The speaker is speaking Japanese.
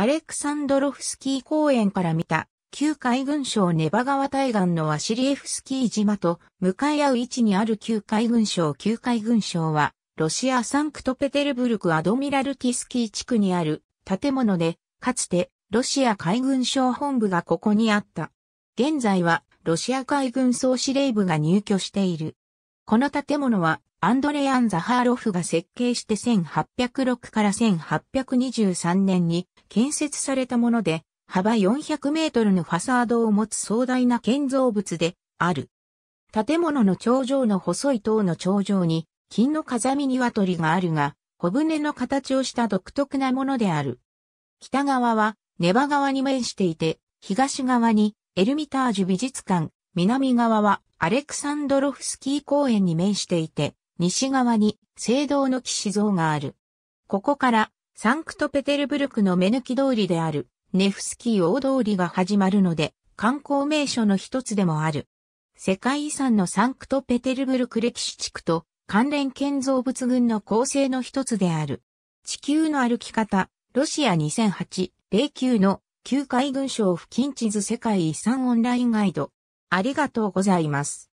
アレクサンドロフスキー公園から見た、旧海軍省ネバ川対岸のワシリエフスキー島と向かい合う位置にある旧海軍省旧海軍省は、ロシアサンクトペテルブルクアドミラルティスキー地区にある建物で、かつてロシア海軍省本部がここにあった。現在はロシア海軍総司令部が入居している。この建物はアンドレアン・ザハーロフが設計して1806から1823年に建設されたもので、幅400メートルのファサードを持つ壮大な建造物である。建物の頂上の細い塔の頂上に金の風見鶏があるが、小舟の形をした独特なものである。北側はネバ側に面していて、東側にエルミタージュ美術館、南側はアレクサンドロフスキー公園に面していて、西側に聖堂の騎士像がある。ここからサンクトペテルブルクの目抜き通りであるネフスキー大通りが始まるので観光名所の一つでもある。世界遺産のサンクトペテルブルク歴史地区と関連建造物群の構成の一つである。地球の歩き方、ロシア2008-09の旧海軍省付近地図世界遺産オンラインガイド。ありがとうございます。